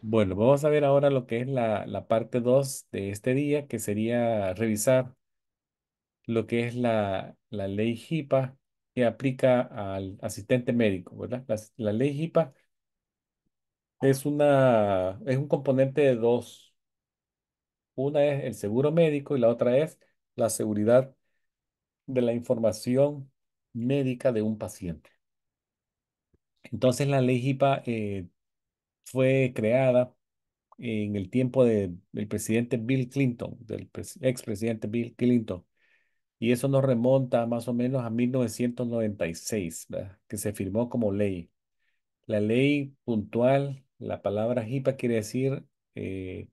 Bueno, vamos a ver ahora lo que es la, la parte 2 de este día, que sería revisar lo que es la, la ley HIPAA que aplica al asistente médico, ¿verdad? La, ley HIPAA es una, es un componente de dos. Una es el seguro médico y la otra es la seguridad de la información médica de un paciente. Entonces la ley HIPAA fue creada en el tiempo del presidente Bill Clinton, del expresidente Bill Clinton. Y eso nos remonta más o menos a 1996, que se firmó como ley. La ley puntual, la palabra HIPAA quiere decir eh,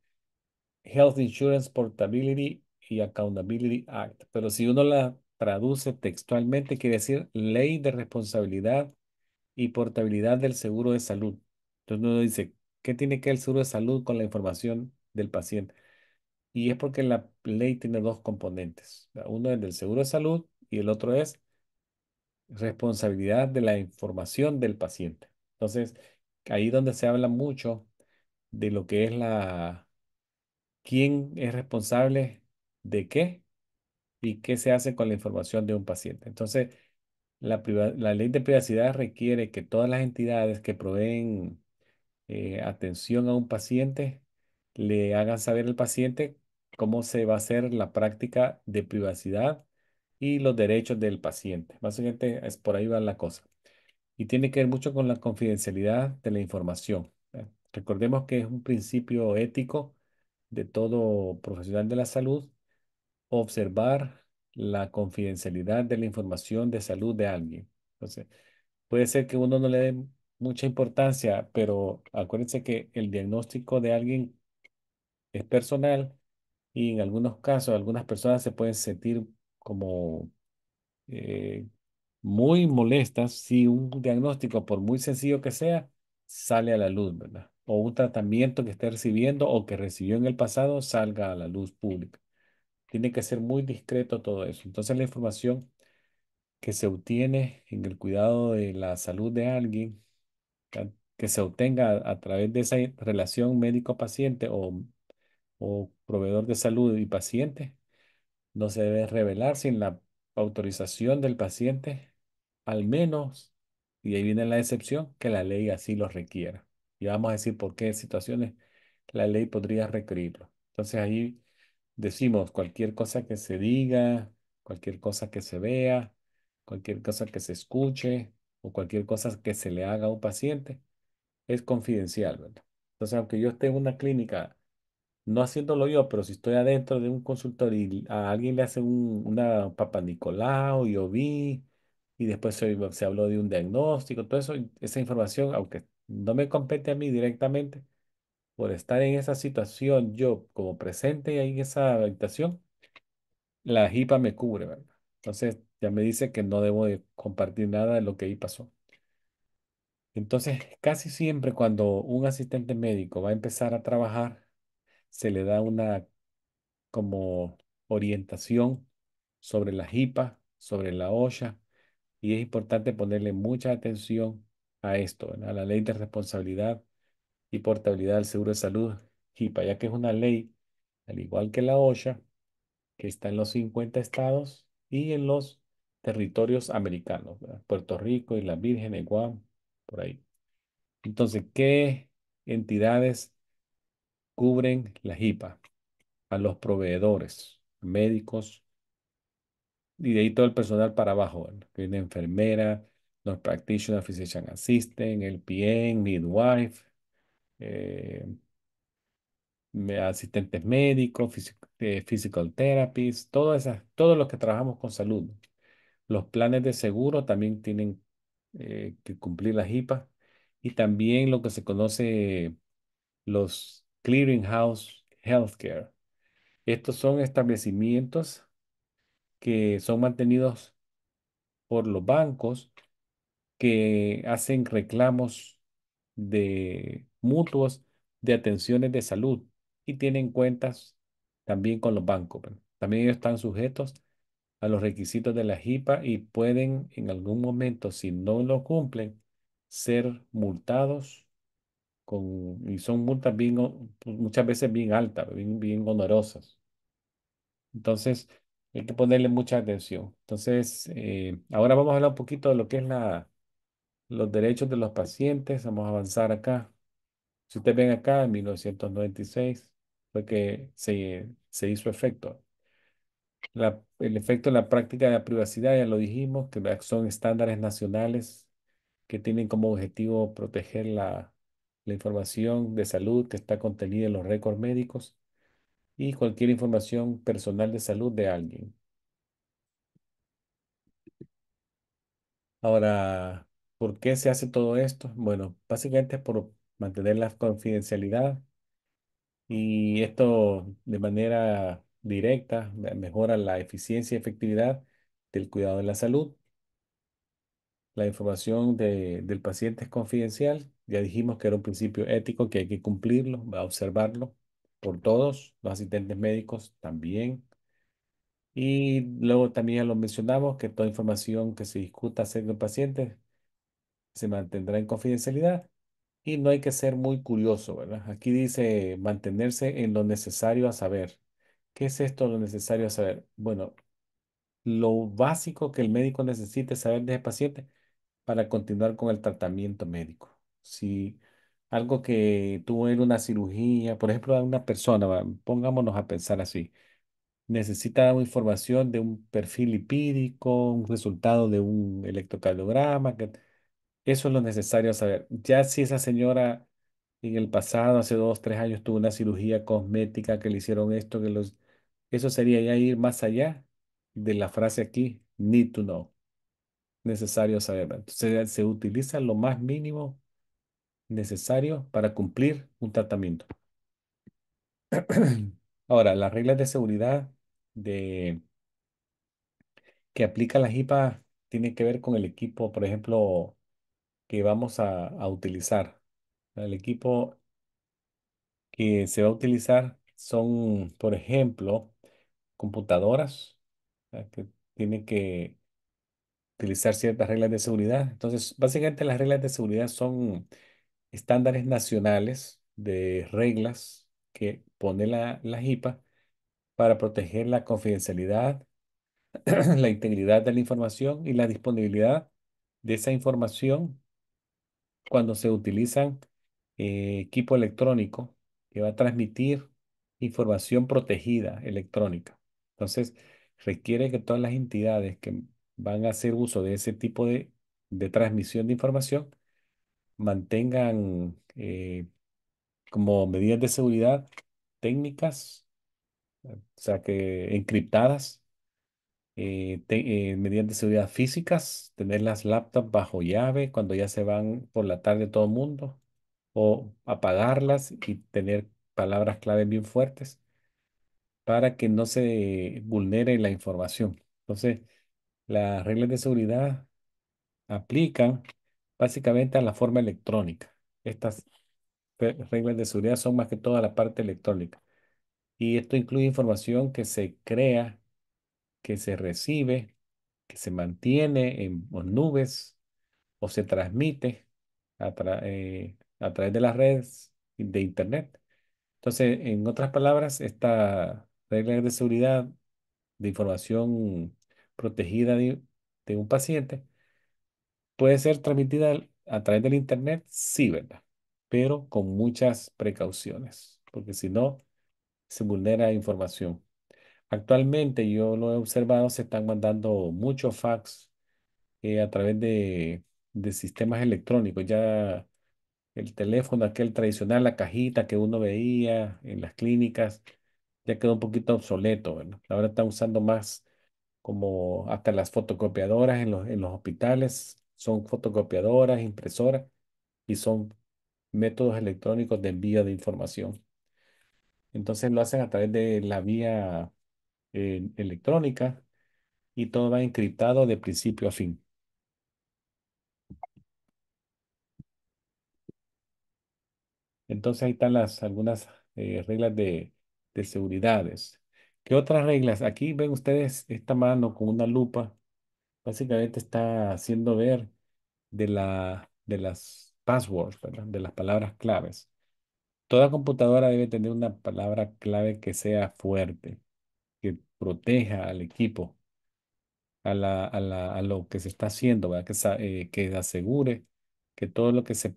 Health Insurance Portability y Accountability Act. Pero si uno la traduce textualmente, quiere decir Ley de Responsabilidad y Portabilidad del Seguro de Salud. Entonces uno dice, ¿qué tiene que ver el seguro de salud con la información del paciente? Y es porque la ley tiene dos componentes. Uno es del seguro de salud y el otro es responsabilidad de la información del paciente. Entonces, ahí donde se habla mucho de lo que es la, quién es responsable de qué y qué se hace con la información de un paciente. Entonces, la, la ley de privacidad requiere que todas las entidades que proveen eh, atención a un paciente, le hagan saber al paciente cómo se va a hacer la práctica de privacidad y los derechos del paciente. Básicamente es por ahí va la cosa. Y tiene que ver mucho con la confidencialidad de la información. Recordemos que es un principio ético de todo profesional de la salud observar la confidencialidad de la información de salud de alguien. Entonces, puede ser que uno no le dé mucha importancia, pero acuérdense que el diagnóstico de alguien es personal y en algunos casos algunas personas se pueden sentir como eh, muy molestas si un diagnóstico, por muy sencillo que sea, sale a la luz, ¿verdad? O un tratamiento que esté recibiendo o que recibió en el pasado salga a la luz pública. Tiene que ser muy discreto todo eso. Entonces la información que se obtiene en el cuidado de la salud de alguien que se obtenga a, través de esa relación médico-paciente o, o proveedor de salud y paciente no se debe revelar sin la autorización del paciente, al menos, y ahí viene la excepción, que la ley así lo requiera. Y vamos a decir por qué situaciones la ley podría requerirlo. Entonces ahí decimos cualquier cosa que se diga, cualquier cosa que se vea, cualquier cosa que se escuche, o cualquier cosa que se le haga a un paciente es confidencial, ¿verdad? Entonces, aunque yo esté en una clínica, no haciéndolo yo, pero si estoy adentro de un consultorio y a alguien le hace un, una papa y yo vi, y después se, se, habló de un diagnóstico, todo eso, esa información, aunque no me compete a mí directamente, por estar en esa situación, yo como presente ahí en esa habitación, la HIPA me cubre, ¿verdad? Entonces, me dice que no debo de compartir nada de lo que ahí pasó. Entonces, casi siempre cuando un asistente médico va a empezar a trabajar, se le da una como orientación sobre la HIPAA, sobre la OSHA, y es importante ponerle mucha atención a esto, a la ley de responsabilidad y portabilidad del seguro de salud, HIPAA, ya que es una ley, al igual que la OSHA, que está en los 50 estados y en los territorios americanos, Puerto Rico y las Vírgenes, Guam, por ahí. Entonces, ¿qué entidades cubren la HIPAA? A los proveedores, médicos, y de ahí todo el personal para abajo, que viene enfermera, los practitioners, physician assistant, el PN, midwife, eh, asistentes médicos, eh, physical, physical therapists, todas esas, todos los que trabajamos con salud. Los planes de seguro también tienen eh, que cumplir las IPA y también lo que se conoce los Clearinghouse Healthcare. Estos son establecimientos que son mantenidos por los bancos que hacen reclamos de mutuos de atenciones de salud y tienen cuentas también con los bancos. También ellos están sujetos a los requisitos de la JIPA y pueden en algún momento, si no lo cumplen, ser multados con, y son multas bien, muchas veces bien altas, bien, bien onerosas. Entonces, hay que ponerle mucha atención. Entonces, eh, ahora vamos a hablar un poquito de lo que es la, los derechos de los pacientes. Vamos a avanzar acá. Si ustedes ven acá, en 1996 fue que se, se hizo efecto el efecto en la práctica de la privacidad, ya lo dijimos, que son estándares nacionales que tienen como objetivo proteger la, la información de salud que está contenida en los récords médicos y cualquier información personal de salud de alguien. Ahora, ¿por qué se hace todo esto? Bueno, básicamente por mantener la confidencialidad y esto de manera directa, mejora la eficiencia y efectividad del cuidado de la salud. La información del paciente es confidencial. Ya dijimos que era un principio ético que hay que cumplirlo, va a observarlo por todos, los asistentes médicos también. Y luego también lo mencionamos, que toda información que se discuta acerca del paciente se mantendrá en confidencialidad y no hay que ser muy curioso, ¿verdad? Aquí dice mantenerse en lo necesario a saber. ¿Qué es esto lo necesario saber? Bueno, lo básico que el médico necesita saber de ese paciente para continuar con el tratamiento médico. Si algo que tuvo en una cirugía, por ejemplo, a una persona, pongámonos a pensar así, necesita información de un perfil lipídico, un resultado de un electrocardiograma, eso es lo necesario saber. Ya si esa señora en el pasado, hace dos, tres años, tuvo una cirugía cosmética que le hicieron esto, que los eso sería ya ir más allá de la frase aquí, need to know. Necesario saber. Entonces se utiliza lo más mínimo necesario para cumplir un tratamiento. Ahora, las reglas de seguridad de, que aplica la HIPAA tienen que ver con el equipo, por ejemplo, que vamos a utilizar. El equipo que se va a utilizar son, por ejemplo, computadoras, que tienen que utilizar ciertas reglas de seguridad. Entonces, básicamente las reglas de seguridad son estándares nacionales de reglas que pone la, la JIPA para proteger la confidencialidad, la integridad de la información y la disponibilidad de esa información cuando se utilizan eh, equipo electrónico que va a transmitir información protegida electrónica. Entonces, requiere que todas las entidades que van a hacer uso de ese tipo de, transmisión de información mantengan eh, como medidas de seguridad técnicas, eh, o sea, que encriptadas, eh, medidas de seguridad físicas, tener las laptops bajo llave cuando ya se van por la tarde todo el mundo, o apagarlas y tener palabras clave bien fuertes para que no se vulnere la información. Entonces, las reglas de seguridad aplican básicamente a la forma electrónica. Estas reglas de seguridad son más que toda la parte electrónica. Y esto incluye información que se crea, que se recibe, que se mantiene en nubes o se transmite eh, a, través de las redes de Internet. Entonces, en otras palabras, esta reglas de seguridad de información protegida de, un paciente, puede ser transmitida a través del Internet, sí, ¿verdad? Pero con muchas precauciones, porque si no, se vulnera información. Actualmente, yo lo he observado, se están mandando muchos fax eh, a través de, de sistemas electrónicos. Ya el teléfono aquel tradicional, la cajita que uno veía en las clínicas, ya quedó un poquito obsoleto, ¿verdad? Ahora están usando más como hasta las fotocopiadoras en los, en los hospitales, son fotocopiadoras, impresoras y son métodos electrónicos de envío de información. Entonces lo hacen a través de la vía eh, electrónica y todo va encriptado de principio a fin. Entonces ahí están las, algunas eh, reglas de de seguridades. ¿Qué otras reglas? Aquí ven ustedes esta mano con una lupa. Básicamente está haciendo ver de, la, de las passwords, de las palabras claves. Toda computadora debe tener una palabra clave que sea fuerte, que proteja al equipo, a, la, a, lo que se está haciendo, Que, eh, que asegure que todo lo que se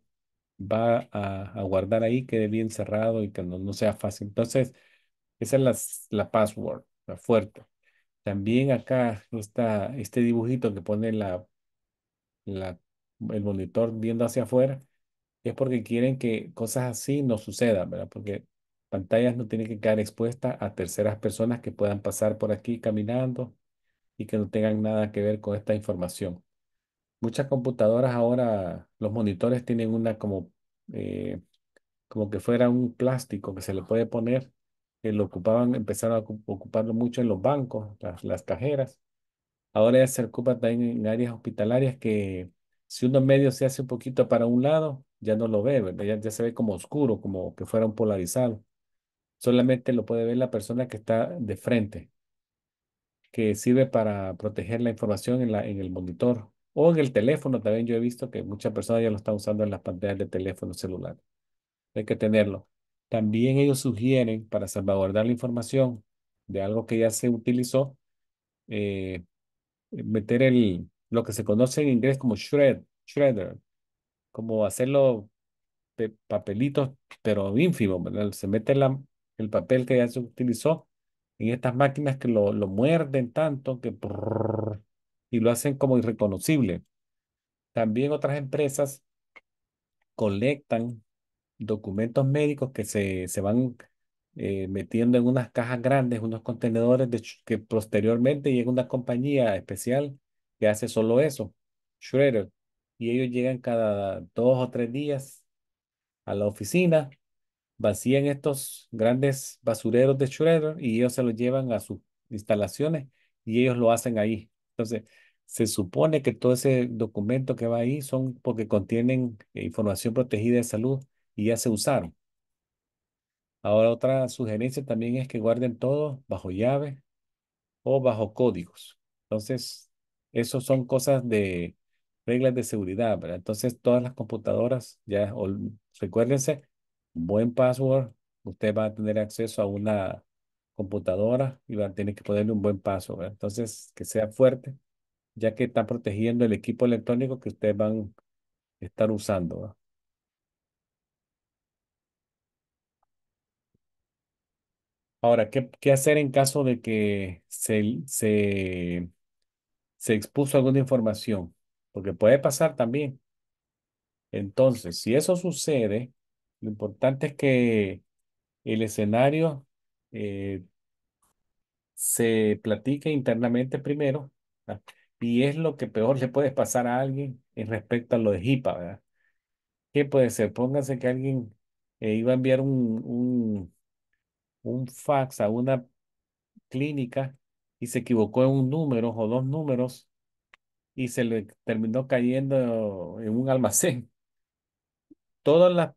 va a, guardar ahí quede bien cerrado y que no sea fácil. Entonces, esa es la, password, la fuerte. También acá está este dibujito que pone la, la, el monitor viendo hacia afuera. Es porque quieren que cosas así no sucedan, ¿verdad? Porque pantallas no tienen que quedar expuestas a terceras personas que puedan pasar por aquí caminando y que no tengan nada que ver con esta información. Muchas computadoras ahora, los monitores tienen una como, eh, como que fuera un plástico que se le puede poner que lo ocupaban, empezaron a ocuparlo mucho en los bancos, las, cajeras. Ahora ya se ocupa también en áreas hospitalarias que si uno medio se hace un poquito para un lado, ya no lo ve, Ya, se ve como oscuro, como que fuera un polarizado. Solamente lo puede ver la persona que está de frente, que sirve para proteger la información en, la, en el monitor o en el teléfono. También yo he visto que muchas personas ya lo están usando en las pantallas de teléfono celular. Hay que tenerlo. También ellos sugieren para salvaguardar la información de algo que ya se utilizó, eh, meter el, lo que se conoce en inglés como shred, shredder, como hacerlo de papelitos, pero ínfimo, Se mete la, el papel que ya se utilizó en estas máquinas que lo, muerden tanto que y lo hacen como irreconocible. También otras empresas colectan documentos médicos que se, se van eh, metiendo en unas cajas grandes, unos contenedores de que posteriormente llega una compañía especial que hace solo eso, Shredder, y ellos llegan cada dos o tres días a la oficina, vacían estos grandes basureros de Shredder y ellos se los llevan a sus instalaciones y ellos lo hacen ahí. Entonces, se supone que todo ese documento que va ahí son porque contienen eh, información protegida de salud y ya se usaron. Ahora otra sugerencia también es que guarden todo bajo llave o bajo códigos. Entonces, eso son cosas de reglas de seguridad, ¿verdad? Entonces, todas las computadoras, ya recuérdense, buen password, usted va a tener acceso a una computadora y va a tener que ponerle un buen paso, ¿verdad? Entonces, que sea fuerte, ya que está protegiendo el equipo electrónico que ustedes van a estar usando, ¿verdad? Ahora, ¿qué, hacer en caso de que se, se, se expuso alguna información? Porque puede pasar también. Entonces, si eso sucede, lo importante es que el escenario eh, se platique internamente primero. Y es lo que peor le puede pasar a alguien en respecto a lo de HIPAA, ¿verdad? ¿Qué puede ser? Póngase que alguien eh, iba a enviar un, un un fax a una clínica y se equivocó en un número o dos números y se le terminó cayendo en un almacén. Todas las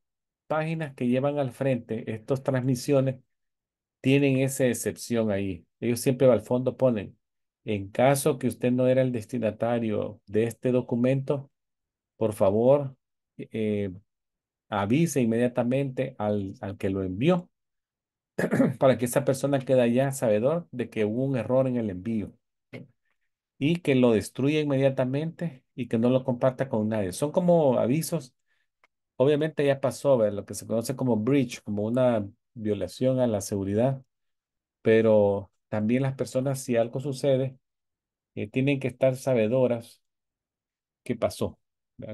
páginas que llevan al frente estas transmisiones tienen esa excepción ahí. Ellos siempre al fondo ponen, en caso que usted no era el destinatario de este documento, por favor, eh, avise inmediatamente al, al que lo envió para que esa persona quede ya sabedor de que hubo un error en el envío y que lo destruya inmediatamente y que no lo comparta con nadie. Son como avisos. Obviamente ya pasó, lo que se conoce como breach, como una violación a la seguridad, pero también las personas, si algo sucede, eh, tienen que estar sabedoras qué pasó.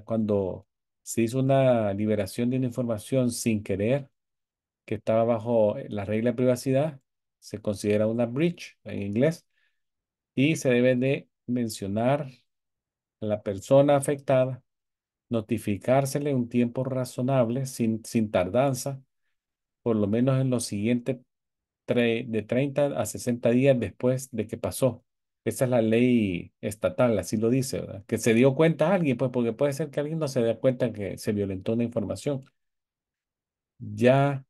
Cuando se hizo una liberación de una información sin querer, que estaba bajo eh, la regla de privacidad, se considera una breach en inglés y se debe de mencionar a la persona afectada, notificársele un tiempo razonable sin, sin tardanza, por lo menos en los siguientes de 30 a 60 días después de que pasó. Esa es la ley estatal, así lo dice, ¿verdad? Que se dio cuenta alguien, pues porque puede ser que alguien no se dé cuenta que se violentó una información. Ya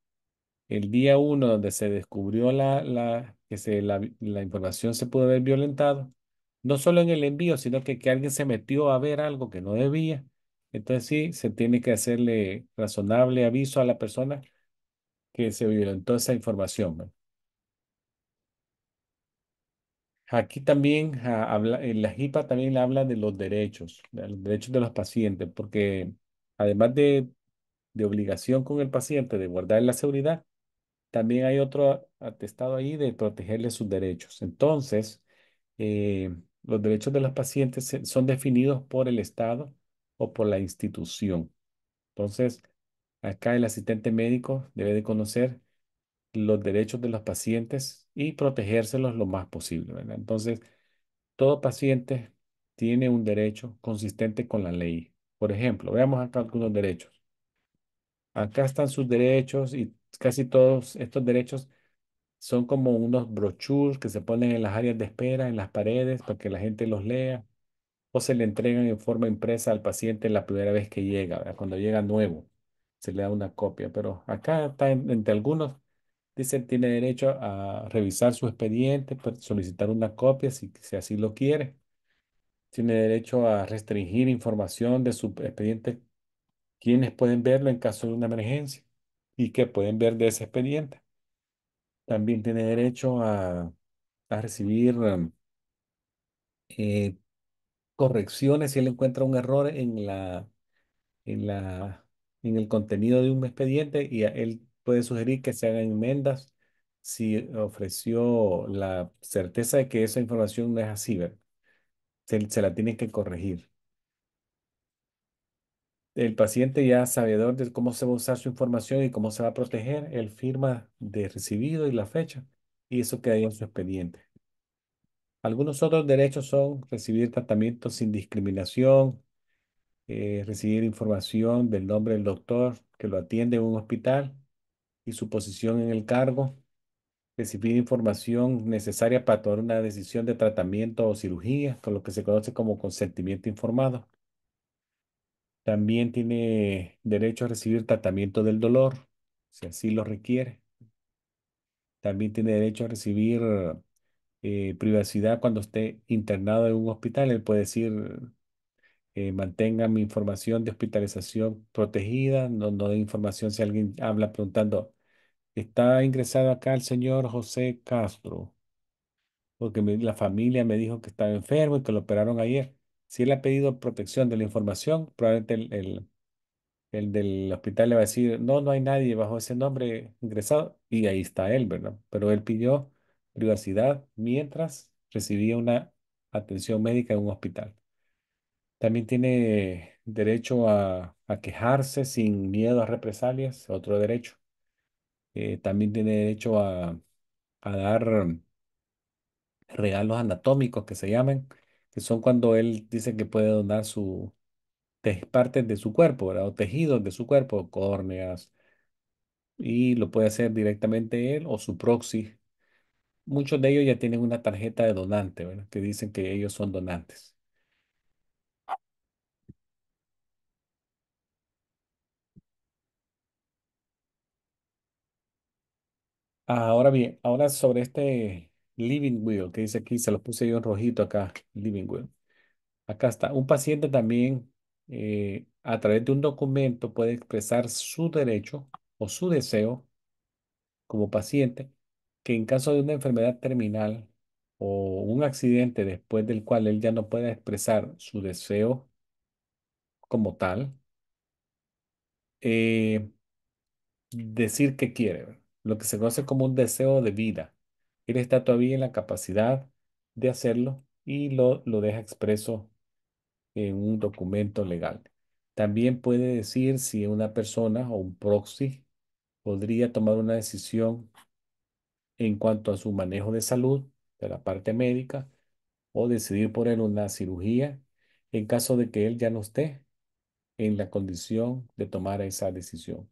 el día uno donde se descubrió la, la, que se, la, información se pudo haber violentado, no solo en el envío, sino que, alguien se metió a ver algo que no debía. Entonces sí, se tiene que hacerle razonable aviso a la persona que se violentó esa información. Aquí también ah, en la JIPA también habla de los derechos, de los derechos de los pacientes, porque además de, de obligación con el paciente de guardar la seguridad, también hay otro atestado ahí de protegerle sus derechos. Entonces, eh, los derechos de los pacientes son definidos por el Estado o por la institución. Entonces, acá el asistente médico debe de conocer los derechos de los pacientes y protegérselos lo más posible, Entonces, todo paciente tiene un derecho consistente con la ley. Por ejemplo, veamos acá algunos derechos. Acá están sus derechos y casi todos estos derechos son como unos brochures que se ponen en las áreas de espera, en las paredes, para que la gente los lea, o se le entregan en forma impresa al paciente la primera vez que llega, cuando llega nuevo, se le da una copia, pero acá está entre algunos, dice, tiene derecho a revisar su expediente, pues, solicitar una copia si, si así lo quiere, tiene derecho a restringir información de su expediente, quienes pueden verlo en caso de una emergencia y que pueden ver de ese expediente. También tiene derecho a, recibir um, eh, correcciones si él encuentra un error en la, en la, en el contenido de un expediente y él puede sugerir que se hagan enmiendas si ofreció la certeza de que esa información no es así, Se, se la tienen que corregir el paciente ya sabedor de cómo se va a usar su información y cómo se va a proteger, él firma de recibido y la fecha, y eso queda en su expediente. Algunos otros derechos son recibir tratamiento sin discriminación, eh, recibir información del nombre del doctor que lo atiende en un hospital y su posición en el cargo, recibir información necesaria para tomar una decisión de tratamiento o cirugía, con lo que se conoce como consentimiento informado, también tiene derecho a recibir tratamiento del dolor, si así lo requiere. También tiene derecho a recibir eh, privacidad cuando esté internado en un hospital. Él puede decir, eh, mantenga mi información de hospitalización protegida, no, no información si alguien habla preguntando, está ingresado acá el señor José Castro, porque la familia me dijo que estaba enfermo y que lo operaron ayer. Si él ha pedido protección de la información, probablemente el, del hospital le va a decir, no, no hay nadie bajo ese nombre ingresado, y ahí está él, ¿verdad? Pero él pidió privacidad mientras recibía una atención médica en un hospital. También tiene derecho a, quejarse sin miedo a represalias, otro derecho. Eh, también tiene derecho a, a dar regalos anatómicos que se llamen, que son cuando él dice que puede donar su partes de su cuerpo, O tejidos de su cuerpo, córneas, y lo puede hacer directamente él o su proxy. Muchos de ellos ya tienen una tarjeta de donante, Que dicen que ellos son donantes. Ahora bien, ahora sobre este, Living Will, que dice aquí, se los puse yo en rojito acá, Living Will. Acá está. Un paciente también eh, a través de un documento puede expresar su derecho o su deseo como paciente que en caso de una enfermedad terminal o un accidente después del cual él ya no pueda expresar su deseo como tal, eh, decir que quiere, lo que se conoce como un deseo de vida. Él está todavía en la capacidad de hacerlo y lo, deja expreso en un documento legal. También puede decir si una persona o un proxy podría tomar una decisión en cuanto a su manejo de salud de la parte médica o decidir por él una cirugía en caso de que él ya no esté en la condición de tomar esa decisión,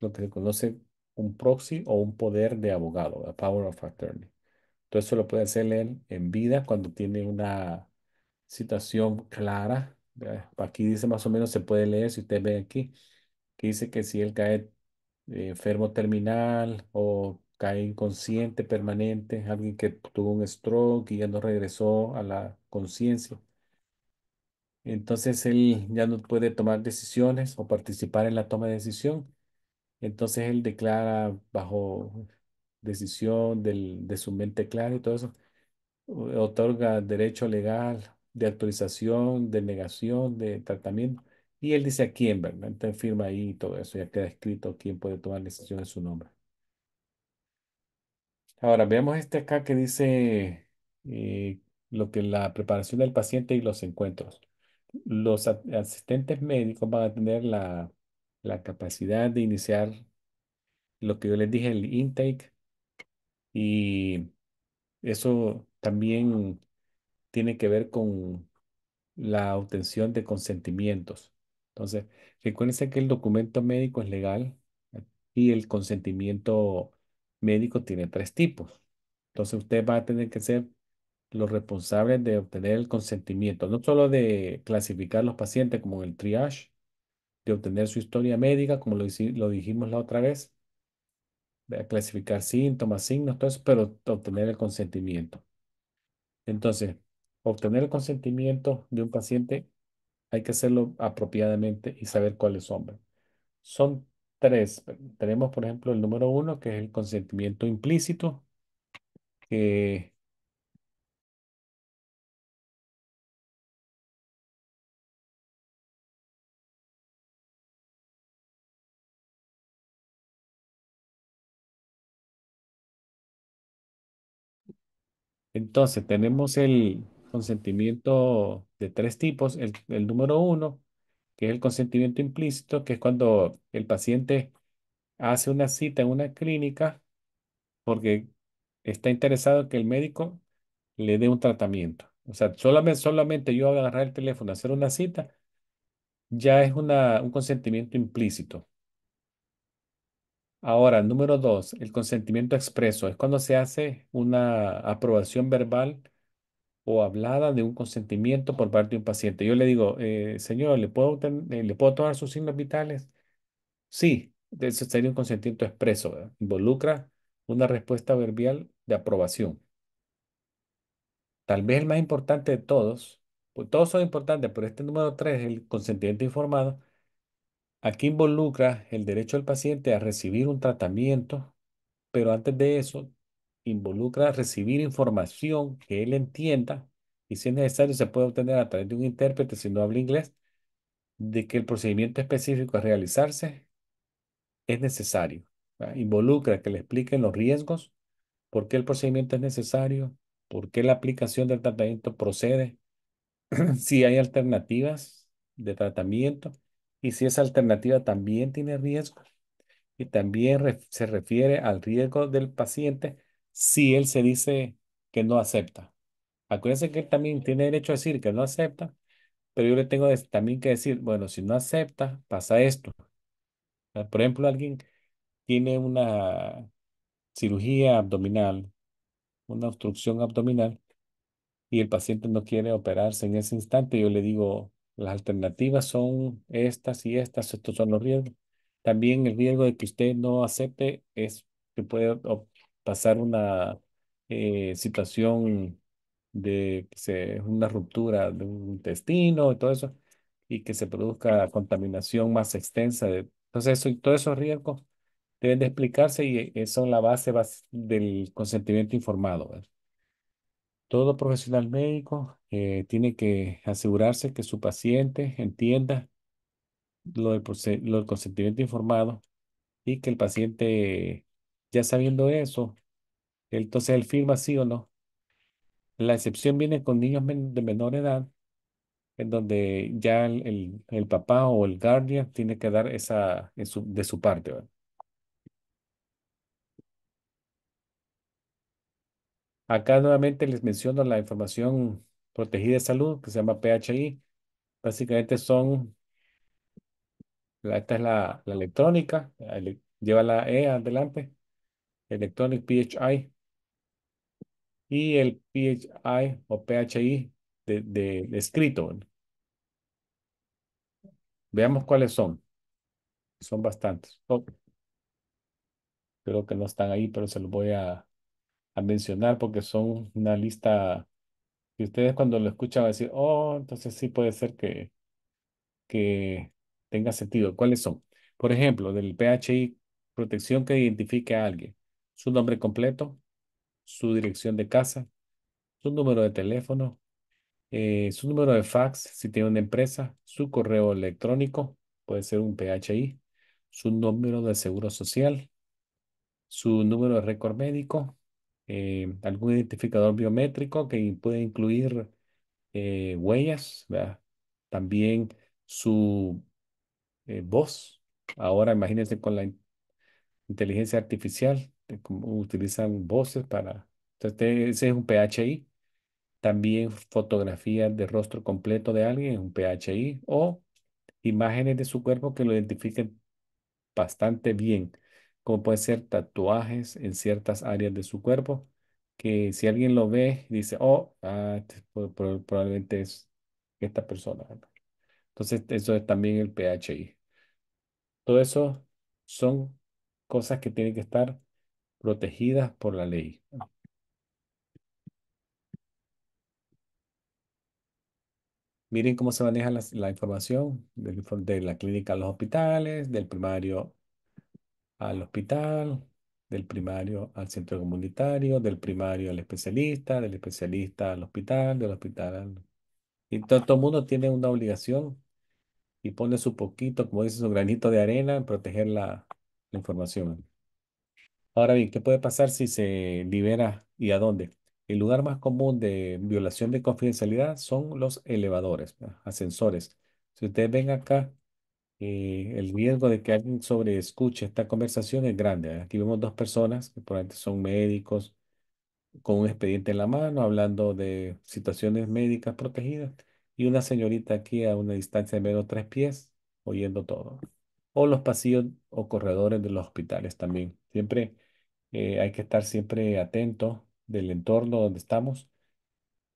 lo que se conoce un proxy o un poder de abogado, a power of attorney. Entonces, eso lo puede hacer él en vida cuando tiene una situación clara. Aquí dice más o menos, se puede leer, si usted ve aquí, que dice que si él cae eh, enfermo terminal o cae inconsciente permanente, alguien que tuvo un stroke y ya no regresó a la conciencia. Entonces él ya no puede tomar decisiones o participar en la toma de decisión. Entonces él declara bajo decisión de su mente clara y todo eso, otorga derecho legal de autorización, de negación, de tratamiento. Y él dice a quién, ¿verdad? Entonces firma ahí y todo eso, ya queda escrito quién puede tomar decisión en su nombre. Ahora, veamos este acá que dice eh, lo que la preparación del paciente y los encuentros. Los asistentes médicos van a tener la la capacidad de iniciar lo que yo les dije, el intake. Y eso también tiene que ver con la obtención de consentimientos. Entonces, recuérdense que el documento médico es legal y el consentimiento médico tiene tres tipos. Entonces, usted va a tener que ser los responsables de obtener el consentimiento, no solo de clasificar los pacientes como el triage, obtener su historia médica, como lo, dijimos la otra vez, de clasificar síntomas, signos, todo eso, pero obtener el consentimiento. Entonces, obtener el consentimiento de un paciente hay que hacerlo apropiadamente y saber cuáles son. Son tres. Tenemos, por ejemplo, el número uno, que es el consentimiento implícito, que Entonces, tenemos el consentimiento de tres tipos. El, número uno, que es el consentimiento implícito, que es cuando el paciente hace una cita en una clínica porque está interesado que el médico le dé un tratamiento. O sea, solamente, solamente yo agarrar el teléfono, hacer una cita, ya es un consentimiento implícito. Ahora, número dos, el consentimiento expreso. Es cuando se hace una aprobación verbal o hablada de un consentimiento por parte de un paciente. Yo le digo, eh, señor, ¿le puedo, eh, ¿le puedo tomar sus signos vitales? Sí, ese sería un consentimiento expreso. Involucra una respuesta verbal de aprobación. Tal vez el más importante de todos, pues todos son importantes, pero este número tres, el consentimiento informado, Aquí involucra el derecho del paciente a recibir un tratamiento, pero antes de eso, involucra recibir información que él entienda y si es necesario se puede obtener a través de un intérprete si no habla inglés, de que el procedimiento específico a realizarse es necesario. Involucra que le expliquen los riesgos, por qué el procedimiento es necesario, por qué la aplicación del tratamiento procede, si hay alternativas de tratamiento y si esa alternativa también tiene riesgo y también se refiere al riesgo del paciente si él se dice que no acepta. Acuérdense que él también tiene derecho a decir que no acepta, pero yo le tengo también que decir, bueno, si no acepta, pasa esto. Ah, por ejemplo, alguien tiene una cirugía abdominal, una obstrucción abdominal, y el paciente no quiere operarse en ese instante, yo le digo, las alternativas son estas y estas, estos son los riesgos. También el riesgo de que usted no acepte es que puede pasar una eh, situación de una ruptura de un intestino y todo eso, y que se produzca contaminación más extensa. entonces, eso, todos esos riesgos deben de explicarse y eh, son la base, del consentimiento informado. ¿verdad? Todo profesional médico eh, tiene que asegurarse que su paciente entienda lo del, lo consentimiento informado y que el paciente, ya sabiendo eso, entonces él firma sí o no. La excepción viene con niños de menor edad, en donde ya el, el- papá o el guardian tiene que dar esa de su parte, ¿verdad? Acá nuevamente les menciono la información protegida de salud que se llama PHI. Básicamente son, la, esta es la, electrónica, lleva la E adelante, Electronic PHI. Y el PHI o PHI de, escrito. Veamos cuáles son. Son bastantes. creo que no están ahí, pero se los voy a mencionar porque son una lista que ustedes cuando lo escuchan van a decir, oh, entonces sí puede ser que, que tenga sentido. ¿Cuáles son? Por ejemplo, del PHI, protección que identifique a alguien, su nombre completo, su dirección de casa, su número de teléfono, eh, su número de fax, si tiene una empresa, su correo electrónico, puede ser un PHI, su número de seguro social, su número de récord médico, eh, algún identificador biométrico que puede incluir eh, huellas, también su eh, voz. Ahora imagínense con la inteligencia artificial, utilizan voces para... Entonces, ese es un PHI. También fotografías de rostro completo de alguien, un PHI, o imágenes de su cuerpo que lo identifiquen bastante bien como puede ser tatuajes en ciertas áreas de su cuerpo, que si alguien lo ve, dice, oh, ah, este probablemente es esta persona. Entonces, eso es también el PHI. Todo eso son cosas que tienen que estar protegidas por la ley. Miren cómo se maneja la, información de, de la clínica a los hospitales, del primario al hospital, del primario al centro comunitario, del primario al especialista, del especialista al hospital, del hospital al... Y todo, el mundo tiene una obligación y pone su poquito, como dice, su granito de arena en proteger la, información. Ahora bien, ¿qué puede pasar si se libera y a dónde? El lugar más común de violación de confidencialidad son los elevadores, ascensores. Si ustedes ven acá, eh, el riesgo de que alguien sobreescuche esta conversación es grande. ¿eh? Aquí vemos dos personas que probablemente son médicos con un expediente en la mano, hablando de situaciones médicas protegidas, y una señorita aquí a una distancia de menos tres pies, oyendo todo. O los pasillos o corredores de los hospitales también. Siempre eh, hay que estar siempre atento del entorno donde estamos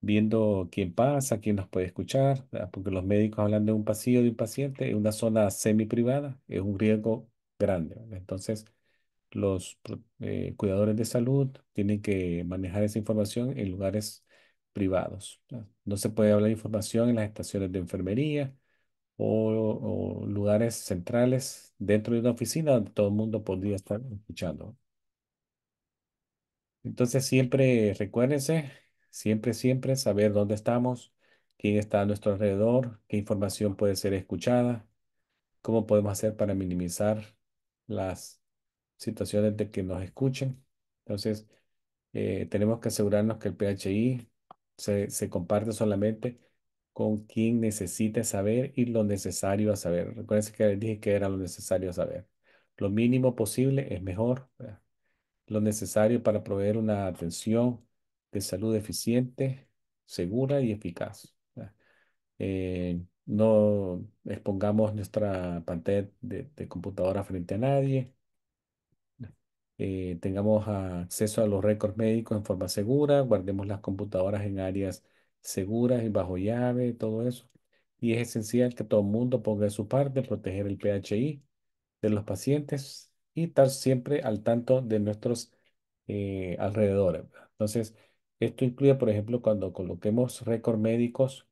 viendo quién pasa, quién nos puede escuchar, porque los médicos hablan de un pasillo de un paciente en una zona semi privada, es un riesgo grande. Entonces, los eh, cuidadores de salud tienen que manejar esa información en lugares privados. No se puede hablar de información en las estaciones de enfermería o, o lugares centrales dentro de una oficina donde todo el mundo podría estar escuchando. Entonces, siempre recuérdense Siempre, siempre saber dónde estamos, quién está a nuestro alrededor, qué información puede ser escuchada, cómo podemos hacer para minimizar las situaciones de que nos escuchen. Entonces, eh, tenemos que asegurarnos que el PHI se, se comparte solamente con quien necesite saber y lo necesario a saber. Recuerden que les dije que era lo necesario a saber. Lo mínimo posible es mejor. Lo necesario para proveer una atención de salud eficiente, segura y eficaz. Eh, no expongamos nuestra pantalla de, computadora frente a nadie. Eh, tengamos acceso a los récords médicos en forma segura, guardemos las computadoras en áreas seguras y bajo llave, todo eso. Y es esencial que todo el mundo ponga su parte, proteger el PHI de los pacientes y estar siempre al tanto de nuestros eh, alrededores. Entonces, esto incluye, por ejemplo, cuando coloquemos récords médicos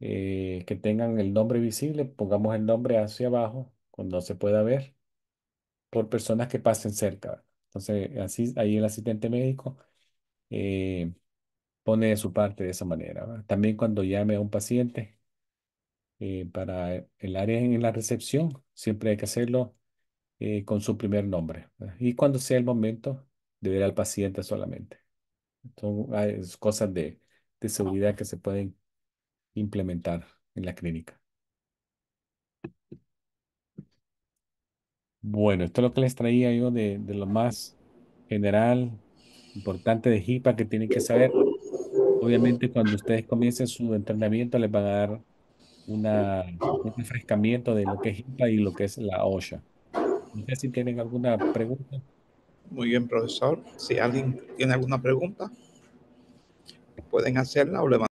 eh, que tengan el nombre visible, pongamos el nombre hacia abajo, cuando se pueda ver, por personas que pasen cerca. Entonces, así, ahí el asistente médico eh, pone su parte de esa manera. También cuando llame a un paciente eh, para el área en la recepción, siempre hay que hacerlo con su primer nombre. Y cuando sea el momento de ver al paciente solamente. Son ah, cosas de, seguridad que se pueden implementar en la clínica. Bueno, esto es lo que les traía yo de, lo más general, importante de HIPAA que tienen que saber. Obviamente, cuando ustedes comiencen su entrenamiento, les van a dar una, un refrescamiento de lo que es HIPAA y lo que es la OSHA. No sé si tienen alguna pregunta. Muy bien, profesor. Si alguien tiene alguna pregunta, pueden hacerla o levantarla.